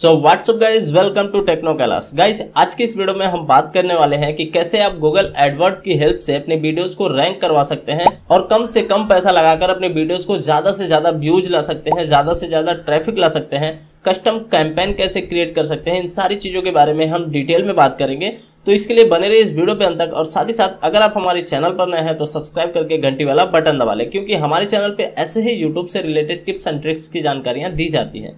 so what's up guys welcome to techno Kailash guys आज की इस वीडियो में हम बात करने वाले हैं कि कैसे आप गूगल एडवर्ड की हेल्प से अपने वीडियोस को रैंक करवा सकते हैं और कम से कम पैसा लगाकर अपने वीडियोस को ज्यादा से ज्यादा व्यूज ला सकते हैं ज्यादा से ज्यादा ट्रैफिक ला सकते हैं कस्टम कैंपेन कैसे क्रिएट कर सकते हैं इन सारी चीजों के बारे में हम डिटेल में बात करेंगे तो इसके लिए बने रहिए इस वीडियो पे अंत तक और साथ ही साथ अगर आप हमारे चैनल पर नए हैं तो सब्सक्राइब करके घंटी वाला बटन दबा लें क्योंकि हमारे चैनल पे ऐसे ही यूट्यूब से रिलेटेड टिप्स एंड ट्रिक्स की जानकारियां दी जाती हैं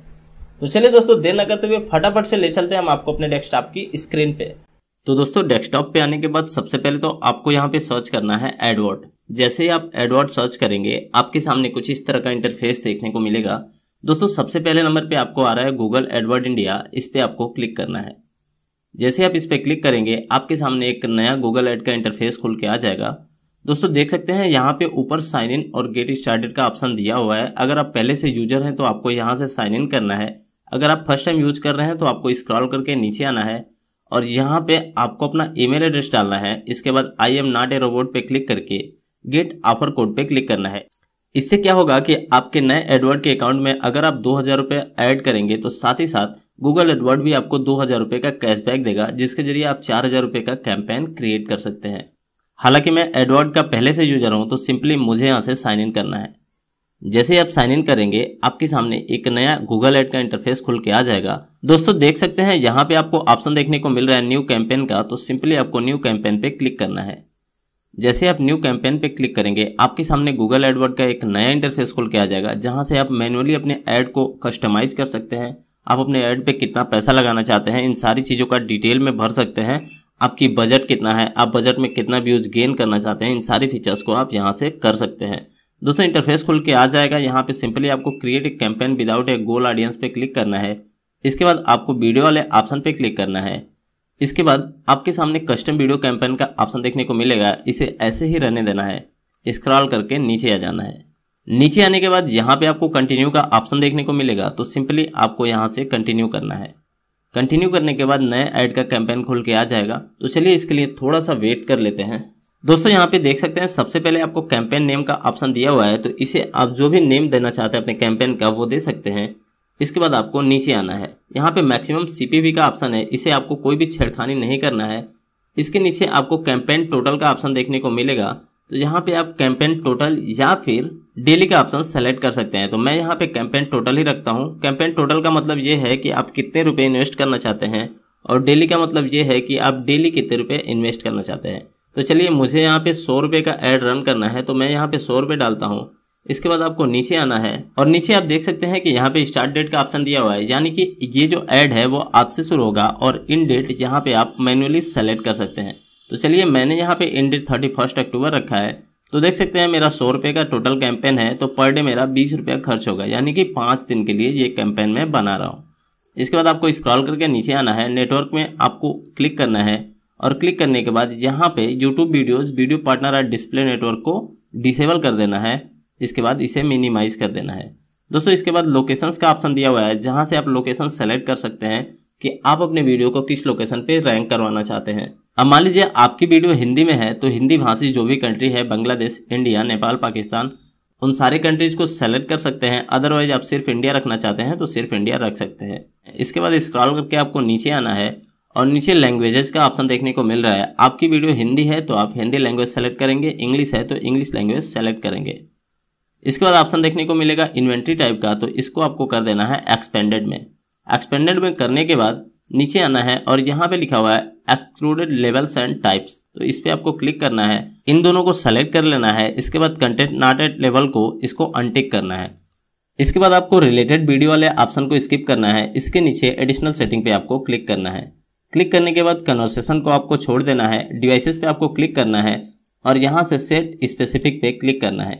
तो चलिए दोस्तों देर न करते हुए फटाफट से ले चलते हैं हम आपको अपने डेस्कटॉप की स्क्रीन पे तो दोस्तों डेस्कटॉप पे आने के बाद सबसे पहले तो आपको यहाँ पे सर्च करना है एडवर्ड जैसे ही आप एडवर्ड सर्च करेंगे आपके सामने कुछ इस तरह का इंटरफेस देखने को मिलेगा दोस्तों सबसे पहले नंबर पे आपको आ रहा है गूगल एडवर्ड इंडिया इस पर आपको क्लिक करना है जैसे आप इस पर क्लिक करेंगे आपके सामने एक नया गूगल एड का इंटरफेस खुल के आ जाएगा दोस्तों देख सकते हैं यहाँ पे ऊपर साइन इन और गेट स्टार्टेड का ऑप्शन दिया हुआ है अगर आप पहले से यूजर हैं तो आपको यहाँ से साइन इन करना है अगर आप फर्स्ट टाइम यूज कर रहे हैं तो आपको स्क्रॉल करके नीचे आना है और यहाँ पे आपको अपना ईमेल एड्रेस डालना है इसके बाद I am not a robot पे क्लिक करके गेट ऑफर कोड पे क्लिक करना है इससे क्या होगा कि आपके नए एडवर्ड के अकाउंट में अगर आप दो हज़ार रुपए एड करेंगे तो साथ ही साथ गूगल एडवर्ड भी आपको दो हज़ार रुपए का कैशबैक देगा जिसके जरिए आप चार हज़ार रुपए का कैंपेन क्रिएट कर सकते हैं हालांकि मैं एडवर्ड का पहले से यूजर हूं तो सिंपली मुझे यहां से साइन इन करना है जैसे आप साइन इन करेंगे आपके सामने एक नया गूगल एड का इंटरफेस खुल के आ जाएगा दोस्तों देख सकते हैं यहाँ पे आपको ऑप्शन देखने को मिल रहा है न्यू कैंपेन का तो सिंपली आपको न्यू कैंपेन पे क्लिक करना है जैसे आप न्यू कैंपेन पे क्लिक करेंगे आपके सामने गूगल एडवर्ड का एक नया इंटरफेस खुल के आ जाएगा जहां से आप मैनुअली अपने ऐड को कस्टमाइज कर सकते हैं आप अपने ऐड पे कितना पैसा लगाना चाहते हैं इन सारी चीज़ों का डिटेल में भर सकते हैं आपकी बजट कितना है आप बजट में कितना व्यूज गेन करना चाहते हैं इन सारी फीचर्स को आप यहाँ से कर सकते हैं दोस्तों इंटरफेस खुल के आ जाएगा यहाँ पे सिंपली आपको create a campaign without a goal audience पे क्लिक करना है इसके बाद आपको वीडियो वाले ऑप्शन पे क्लिक करना है इसके बाद आपके सामने कस्टम वीडियो कैंपेन का ऑप्शन देखने को मिलेगा इसे ऐसे ही रहने देना है स्क्रॉल करके नीचे आ जाना है नीचे आने के बाद यहाँ पे आपको कंटिन्यू का ऑप्शन देखने को मिलेगा तो सिंपली आपको यहाँ से कंटिन्यू करना है कंटिन्यू करने के बाद नए ऐड का कैंपेन खुल के आ जाएगा तो चलिए इसके लिए थोड़ा सा वेट कर लेते हैं दोस्तों यहाँ पे देख सकते हैं सबसे पहले आपको कैंपेन नेम का ऑप्शन दिया हुआ है तो इसे आप जो भी नेम देना चाहते हैं अपने कैंपेन का वो दे सकते हैं इसके बाद आपको नीचे आना है यहाँ पे मैक्सिमम सीपीवी का ऑप्शन है इसे आपको कोई भी छेड़खानी नहीं करना है इसके नीचे आपको कैंपेन टोटल का ऑप्शन देखने को मिलेगा तो यहाँ पे आप कैंपेन टोटल या फिर डेली का ऑप्शन सेलेक्ट कर सकते हैं तो मैं यहाँ पे कैंपेन टोटल ही रखता हूँ कैंपेन टोटल का मतलब ये है कि आप कितने रुपए इन्वेस्ट करना चाहते हैं और डेली का मतलब ये है कि आप डेली कितने रुपए इन्वेस्ट करना चाहते हैं तो चलिए मुझे यहाँ पे सौ रुपये का एड रन करना है तो मैं यहाँ पे सौ रुपये डालता हूँ इसके बाद आपको नीचे आना है और नीचे आप देख सकते हैं कि यहाँ पे स्टार्ट डेट का ऑप्शन दिया हुआ है यानी कि ये जो ऐड है वो आज से शुरू होगा और इन डेट यहाँ पे आप मैनुअली सेलेक्ट कर सकते हैं तो चलिए मैंने यहाँ पे end date thirty first October रखा है तो देख सकते हैं मेरा सौ रुपये का टोटल कैंपेन है तो पर डे मेरा बीस रुपया खर्च होगा यानी कि पाँच दिन के लिए ये कैंपेन मैं बना रहा हूँ इसके बाद आपको स्क्रॉल करके नीचे आना है नेटवर्क में आपको क्लिक करना है और क्लिक करने के बाद यहाँ पे यूट्यूब वीडियोस वीडियो पार्टनर और डिस्प्ले नेटवर्क को डिसेबल कर देना है इसके बाद इसे मिनिमाइज कर देना है दोस्तों इसके बाद लोकेशंस का ऑप्शन दिया हुआ है जहाँ से आप लोकेशन सेलेक्ट कर सकते हैं कि आप अपने वीडियो को किस लोकेशन पे रैंक करवाना चाहते हैं अब मान लीजिए आपकी वीडियो हिंदी में है तो हिंदी भाषी जो भी कंट्री है बांग्लादेश इंडिया नेपाल पाकिस्तान उन सारे कंट्रीज को सेलेक्ट कर सकते हैं अदरवाइज आप सिर्फ इंडिया रखना चाहते हैं तो सिर्फ इंडिया रख सकते हैं इसके बाद स्क्रॉल करके आपको नीचे आना है और नीचे लैंग्वेजेस का ऑप्शन देखने को मिल रहा है आपकी वीडियो हिंदी है तो आप हिंदी लैंग्वेज सेलेक्ट करेंगे इंग्लिश है तो इंग्लिश लैंग्वेज सेलेक्ट करेंगे इसके बाद ऑप्शन देखने को मिलेगा इन्वेंट्री टाइप का तो इसको आपको कर देना है एक्सपेंडेड में एक्सपेंडेड में करने के बाद नीचे आना है और यहाँ पे लिखा हुआ है एक्सक्लूडेड लेवल्स एंड टाइप्स तो इस पर आपको क्लिक करना है इन दोनों को सेलेक्ट कर लेना है इसके बाद कंटेंट नॉट एट लेवल को इसको अनटिक करना है इसके बाद आपको रिलेटेड वीडियो वाले ऑप्शन को स्किप करना है इसके नीचे एडिशनल सेटिंग पे आपको क्लिक करना है क्लिक करने के बाद कन्वर्सेशन को आपको छोड़ देना है डिवाइसेस पे आपको क्लिक करना है और यहाँ से सेट स्पेसिफिक पे क्लिक करना है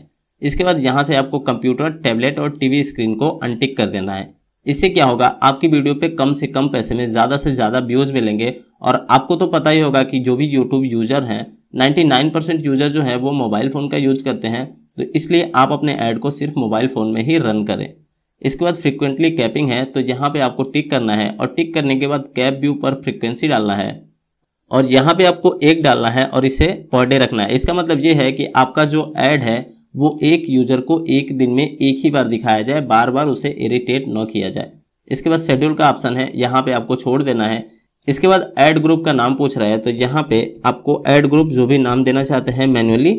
इसके बाद यहाँ से आपको कंप्यूटर टैबलेट और टीवी स्क्रीन को अनटिक कर देना है इससे क्या होगा आपकी वीडियो पे कम से कम पैसे में ज़्यादा से ज़्यादा व्यूज़ मिलेंगे और आपको तो पता ही होगा कि जो भी यूट्यूब यूज़र हैं 99% यूज़र जो है वो मोबाइल फ़ोन का यूज करते हैं तो इसलिए आप अपने ऐड को सिर्फ मोबाइल फ़ोन में ही रन करें इसके बाद फ्रिक्वेंटली कैपिंग है तो यहाँ पे आपको टिक करना है और टिक करने के बाद कैप व्यू पर फ्रिक्वेंसी डालना है और यहाँ पे आपको एक डालना है और इसे पर डे रखना है इसका मतलब ये है कि आपका जो ऐड है वो एक यूजर को एक दिन में एक ही बार दिखाया जाए बार बार उसे इरिटेट न किया जाए इसके बाद शेड्यूल का ऑप्शन है यहाँ पे आपको छोड़ देना है इसके बाद एड ग्रुप का नाम पूछ रहा है तो यहाँ पे आपको एड ग्रुप जो भी नाम देना चाहते हैं मैनुअली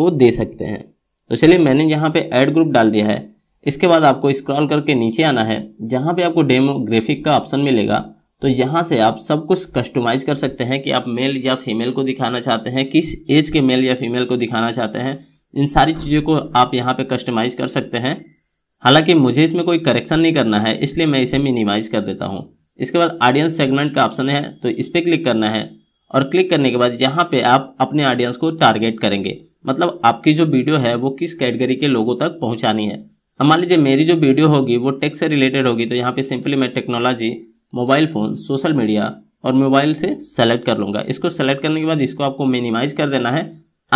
वो दे सकते हैं तो चलिए मैंने यहाँ पे एड ग्रुप डाल दिया है इसके बाद आपको स्क्रॉल करके नीचे आना है जहाँ पे आपको डेमोग्राफिक का ऑप्शन मिलेगा तो यहाँ से आप सब कुछ कस्टमाइज कर सकते हैं कि आप मेल या फीमेल को दिखाना चाहते हैं किस एज के मेल या फीमेल को दिखाना चाहते हैं इन सारी चीज़ों को आप यहाँ पे कस्टमाइज कर सकते हैं हालांकि मुझे इसमें कोई करेक्शन नहीं करना है इसलिए मैं इसे मिनिमाइज कर देता हूँ इसके बाद ऑडियंस सेगमेंट का ऑप्शन है तो इस पर क्लिक करना है और क्लिक करने के बाद यहाँ पे आप अपने ऑडियंस को टारगेट करेंगे मतलब आपकी जो वीडियो है वो किस कैटेगरी के लोगों तक पहुँचानी है अब मान लीजिए मेरी जो वीडियो होगी वो टेक से रिलेटेड होगी तो यहाँ पे सिंपली मैं technology mobile phone social media और मोबाइल से सेलेक्ट कर लूँगा इसको सेलेक्ट करने के बाद इसको आपको मिनिमाइज कर देना है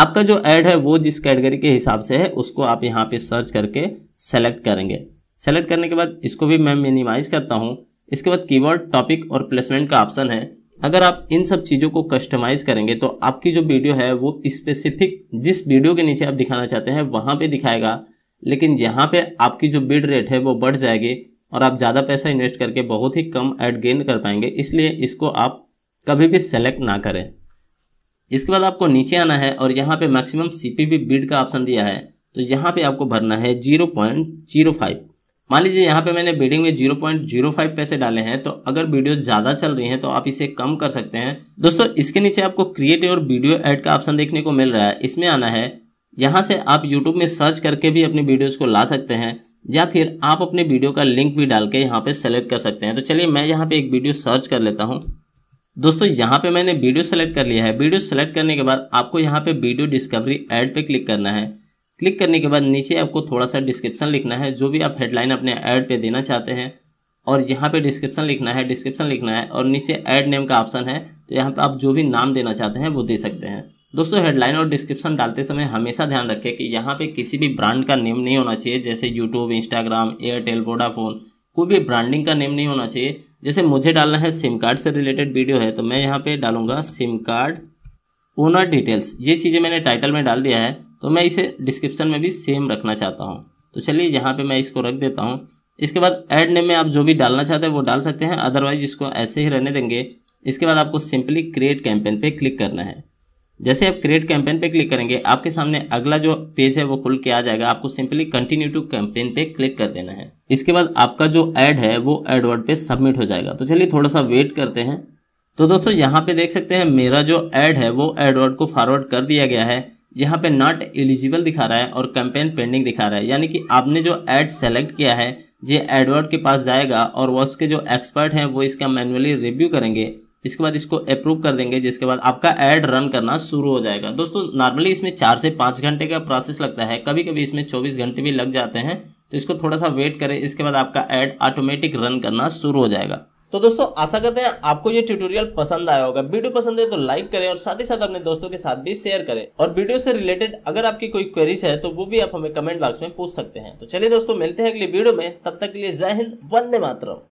आपका जो ऐड है वो जिस कैटेगरी के हिसाब से है उसको आप यहाँ पे सर्च करके सेलेक्ट करेंगे सेलेक्ट करने के बाद इसको भी मैं मिनिमाइज करता हूँ इसके बाद कीवर्ड टॉपिक और प्लेसमेंट का ऑप्शन है अगर आप इन सब चीज़ों को कस्टमाइज करेंगे तो आपकी जो वीडियो है वो स्पेसिफिक जिस वीडियो के नीचे आप दिखाना चाहते हैं वहाँ पे दिखाएगा लेकिन यहाँ पे आपकी जो बिड रेट है वो बढ़ जाएगी और आप ज़्यादा पैसा इन्वेस्ट करके बहुत ही कम एड गेन कर पाएंगे इसलिए इसको आप कभी भी सेलेक्ट ना करें इसके बाद आपको नीचे आना है और यहाँ पे मैक्सिमम सीपीबी बिड का ऑप्शन दिया है तो यहाँ पे आपको भरना है जीरो पॉइंट जीरो फाइव मान लीजिए यहाँ पे मैंने बिडिंग में जीरो पॉइंट जीरो फाइव पैसे डाले हैं तो अगर वीडियो ज़्यादा चल रही है तो आप इसे कम कर सकते हैं दोस्तों इसके नीचे आपको क्रिएटिव और वीडियो एड का ऑप्शन देखने को मिल रहा है इसमें आना है यहाँ से आप यूट्यूब में सर्च करके भी अपनी वीडियोज़ को ला सकते हैं या फिर आप अपने वीडियो का लिंक भी डाल के यहाँ पे सेलेक्ट कर सकते हैं तो चलिए मैं यहाँ पे एक वीडियो सर्च कर लेता हूँ दोस्तों यहाँ पे मैंने वीडियो सेलेक्ट कर लिया है वीडियो सेलेक्ट करने के बाद आपको यहाँ पे वीडियो डिस्कवरी एड पे क्लिक करना है क्लिक करने के बाद नीचे आपको थोड़ा सा डिस्क्रिप्शन लिखना है जो भी आप हेडलाइन अपने ऐड पे देना चाहते हैं और यहाँ पे डिस्क्रिप्शन लिखना है डिस्क्रिप्शन लिखना है और नीचे ऐड नेम का ऑप्शन है तो यहाँ पे आप जो भी नाम देना चाहते हैं वो दे सकते हैं दोस्तों हेडलाइन और डिस्क्रिप्शन डालते समय हमेशा ध्यान रखें कि यहाँ पे किसी भी ब्रांड का नेम नहीं होना चाहिए जैसे यूट्यूब इंस्टाग्राम एयरटेल वोडाफोन कोई भी ब्रांडिंग का नेम नहीं होना चाहिए जैसे मुझे डालना है सिम कार्ड से रिलेटेड वीडियो है तो मैं यहाँ पे डालूंगा सिम कार्ड ओनर डिटेल्स ये चीज़ें मैंने टाइटल में डाल दिया है तो मैं इसे डिस्क्रिप्शन में भी सेम रखना चाहता हूँ तो चलिए यहाँ पर मैं इसको रख देता हूँ इसके बाद एड नेम में आप जो भी डालना चाहते हैं वो डाल सकते हैं अदरवाइज इसको ऐसे ही रहने देंगे इसके बाद आपको सिंपली क्रिएट कैंपेन पर क्लिक करना है जैसे आप क्रिएट कैंपेन पे क्लिक करेंगे आपके सामने अगला जो पेज है वो खुल के आ जाएगा आपको सिंपली कंटिन्यू टू कैंपेन पे क्लिक कर देना है इसके बाद आपका जो एड है वो एडवर्ड पे सबमिट हो जाएगा तो चलिए थोड़ा सा वेट करते हैं तो दोस्तों यहाँ पे देख सकते हैं मेरा जो एड है वो एडवर्ड को फॉरवर्ड कर दिया गया है यहाँ पे नॉट एलिजिबल दिखा रहा है और कैंपेन पेंडिंग दिखा रहा है यानी कि आपने जो एड सेलेक्ट किया है ये एडवर्ड के पास जाएगा और वो उसके जो एक्सपर्ट हैं वो इसका मैन्युअली रिव्यू करेंगे इसके बाद इसको अप्रूव कर देंगे जिसके बाद आपका एड रन करना शुरू हो जाएगा दोस्तों नॉर्मली इसमें चार से पांच घंटे का प्रोसेस लगता है कभी कभी इसमें चौबीस घंटे भी लग जाते हैं तो इसको थोड़ा सा वेट करें इसके बाद आपका एड ऑटोमेटिक रन करना शुरू हो जाएगा तो दोस्तों आशा करते हैं आपको ये ट्यूटोरियल पसंद आया होगा वीडियो पसंद है तो लाइक करें और साथ ही साथ अपने दोस्तों के साथ भी शेयर करें और वीडियो से रिलेटेड अगर आपकी कोई क्वेरीज है तो वो भी आप हमें कमेंट बॉक्स में पूछ सकते हैं तो चलिए दोस्तों मिलते हैं अगले वीडियो में तब तक के लिए जय हिंद वंदे मातरम